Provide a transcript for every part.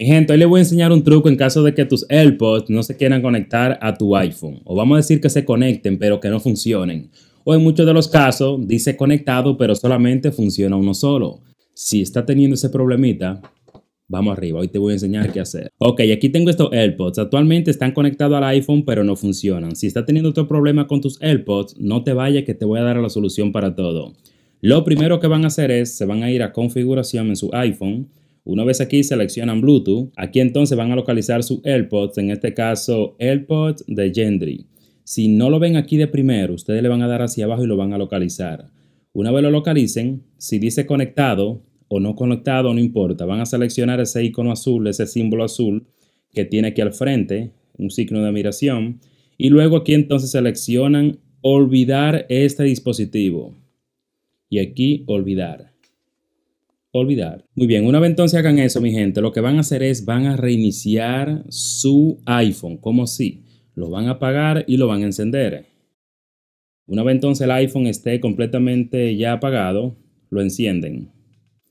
Mi gente, hoy les voy a enseñar un truco en caso de que tus AirPods no se quieran conectar a tu iPhone. O vamos a decir que se conecten, pero que no funcionen. O en muchos de los casos, dice conectado, pero solamente funciona uno solo. Si está teniendo ese problemita, vamos arriba. Hoy te voy a enseñar qué hacer. Ok, aquí tengo estos AirPods. Actualmente están conectados al iPhone, pero no funcionan. Si está teniendo otro problema con tus AirPods, no te vayas que te voy a dar la solución para todo. Lo primero que van a hacer es, se van a ir a configuración en su iPhone una vez aquí seleccionan Bluetooth, aquí entonces van a localizar su AirPods, en este caso AirPods de Gendry. Si no lo ven aquí de primero, ustedes le van a dar hacia abajo y lo van a localizar. Una vez lo localicen, si dice conectado o no conectado, no importa. Van a seleccionar ese icono azul, ese símbolo azul que tiene aquí al frente, un signo de admiración. Y luego aquí entonces seleccionan olvidar este dispositivo. Y aquí olvidar olvidar. Muy bien, una vez entonces hagan eso, mi gente, lo que van a hacer es van a reiniciar su iPhone, como si lo van a apagar y lo van a encender. Una vez entonces el iPhone esté completamente ya apagado, lo encienden.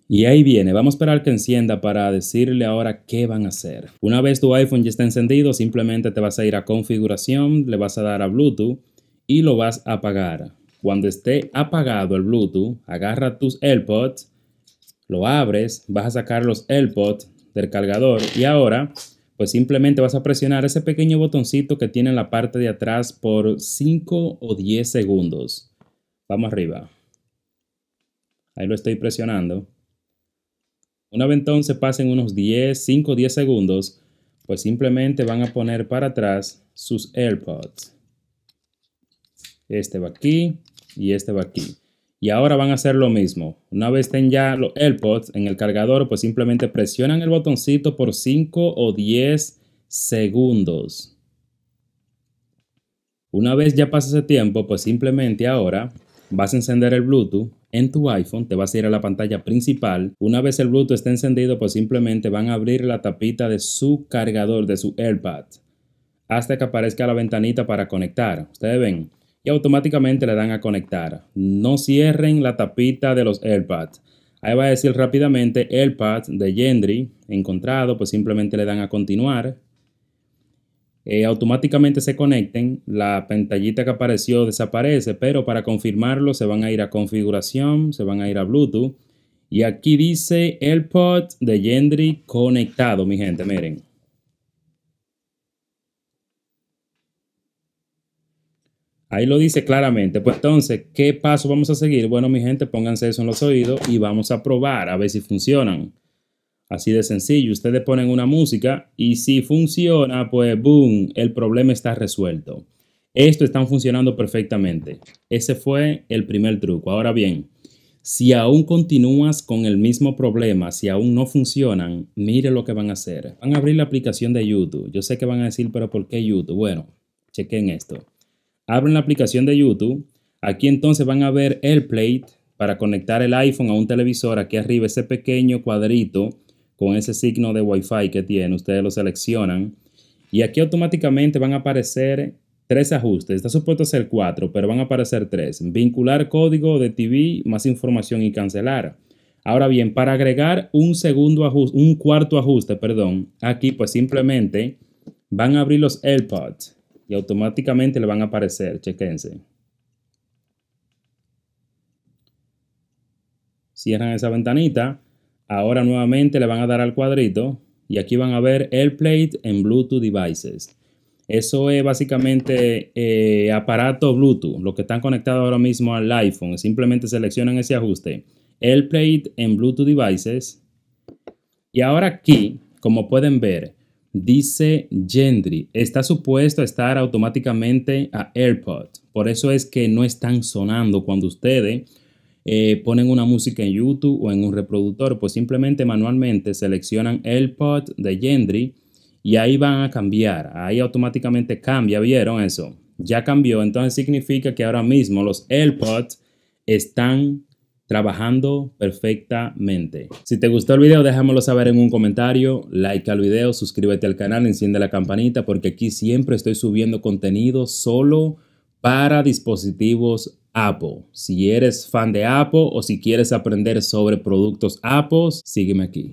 Y ahí viene, vamos a esperar que encienda para decirle ahora qué van a hacer. Una vez tu iPhone ya está encendido, simplemente te vas a ir a configuración, le vas a dar a Bluetooth y lo vas a apagar. Cuando esté apagado el Bluetooth, agarra tus AirPods lo abres, vas a sacar los AirPods del cargador y ahora pues simplemente vas a presionar ese pequeño botoncito que tiene en la parte de atrás por 5 o 10 segundos. Vamos arriba. Ahí lo estoy presionando. Una vez entonces pasen unos 10, 5 o 10 segundos, pues simplemente van a poner para atrás sus AirPods. Este va aquí y este va aquí. Y ahora van a hacer lo mismo. Una vez estén ya los AirPods en el cargador, pues simplemente presionan el botoncito por 5 o 10 segundos. Una vez ya pasa ese tiempo, pues simplemente ahora vas a encender el Bluetooth en tu iPhone, te vas a ir a la pantalla principal. Una vez el Bluetooth esté encendido, pues simplemente van a abrir la tapita de su cargador, de su AirPod, hasta que aparezca la ventanita para conectar. Ustedes ven, y automáticamente le dan a conectar. No cierren la tapita de los Airpods Ahí va a decir rápidamente Airpods de Gendry encontrado, pues simplemente le dan a continuar. Eh, automáticamente se conecten, la pantallita que apareció desaparece, pero para confirmarlo se van a ir a configuración, se van a ir a Bluetooth y aquí dice AirPods de Gendry conectado, mi gente, miren. Ahí lo dice claramente. Pues entonces, ¿qué paso vamos a seguir? Bueno, mi gente, pónganse eso en los oídos y vamos a probar a ver si funcionan. Así de sencillo. Ustedes ponen una música y si funciona, pues boom, el problema está resuelto. Esto está funcionando perfectamente. Ese fue el primer truco. Ahora bien, si aún continúas con el mismo problema, si aún no funcionan, mire lo que van a hacer. Van a abrir la aplicación de YouTube. Yo sé que van a decir, pero ¿por qué YouTube? Bueno, chequen esto abren la aplicación de YouTube. Aquí entonces van a ver el para conectar el iPhone a un televisor. Aquí arriba ese pequeño cuadrito con ese signo de Wi-Fi que tiene. Ustedes lo seleccionan. Y aquí automáticamente van a aparecer tres ajustes. Está supuesto ser cuatro, pero van a aparecer tres. Vincular código de TV, más información y cancelar. Ahora bien, para agregar un segundo ajuste, un cuarto ajuste, perdón, aquí pues simplemente van a abrir los AirPods y automáticamente le van a aparecer, chequense. Cierran esa ventanita, ahora nuevamente le van a dar al cuadrito y aquí van a ver AirPlate en Bluetooth Devices. Eso es básicamente eh, aparato Bluetooth, lo que están conectados ahora mismo al iPhone. Simplemente seleccionan ese ajuste. AirPlate en Bluetooth Devices. Y ahora aquí, como pueden ver, Dice Gendry, está supuesto a estar automáticamente a AirPod. Por eso es que no están sonando cuando ustedes eh, ponen una música en YouTube o en un reproductor. Pues simplemente manualmente seleccionan AirPod de Gendry y ahí van a cambiar. Ahí automáticamente cambia. ¿Vieron eso? Ya cambió. Entonces significa que ahora mismo los AirPods están trabajando perfectamente. Si te gustó el video, déjamelo saber en un comentario, like al video, suscríbete al canal, enciende la campanita porque aquí siempre estoy subiendo contenido solo para dispositivos Apple. Si eres fan de Apple o si quieres aprender sobre productos Apple, sígueme aquí.